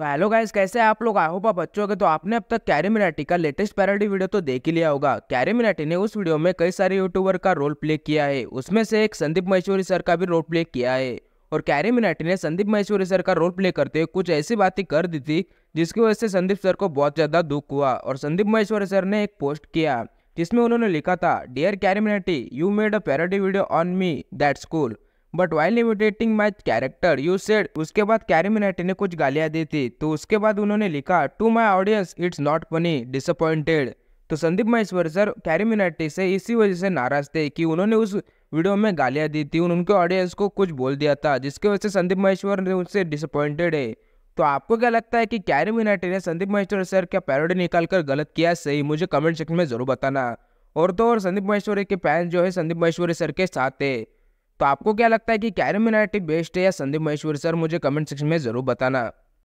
तो hello guys कैसे हैं आप लोग आई होप आप बच्चों के तो आपने अब तक कैरी मिनाटी का लेटेस्ट पैरोडी वीडियो तो देख ही लिया होगा कैरी मिनाटी ने उस वीडियो में कई सारे यूट्यूबर का रोल प्ले किया है उसमें से एक संदीप महेश्वरी सर का भी रोल प्ले किया है और कैरी मिनाटी ने संदीप महेश्वरी सर का रोल प्ले करते कुछ ऐसी बातें कर दी थी जिसकी वजह से संदीप सर को बहुत ज़्यादा दुख हुआ और संदीप महेश्वरी सर ने एक पोस्ट किया जिसमें उन्होंने लिखा था dear Carry Minati you made a parody video on me that school but while imitating my character you said उसके बाद कैरी मिनाटी ने कुछ गालियाँ दी थी तो उसके बाद उन्होंने लिखा to my audience it's not funny disappointed तो संदीप महेश्वर सर कैरी मिनाटी से इसी वजह से नाराज थे कि उन्होंने उस वीडियो में गालियाँ दी थी उनके ऑडियंस को कुछ बोल दिया था जिसकी वजह से संदीप महेश्वर ने उनसे डिसअपॉइंटेड है तो आपको क्या लगता है कि कैरी मिनाटी ने संदीप महेश्वर सर क्या पैरोडी निकाल कर गलत किया सही मुझे कमेंट सेक्शन में ज़रूर बताना और तो और संदीप महेश्वरी के फैन जो है संदीप महेश्वरी सर के साथ है तो आपको क्या लगता है कि कैरम यूनाइटेड बेस्ट है या संदीप महेश्वरी सर मुझे कमेंट सेक्शन में ज़रूर बताना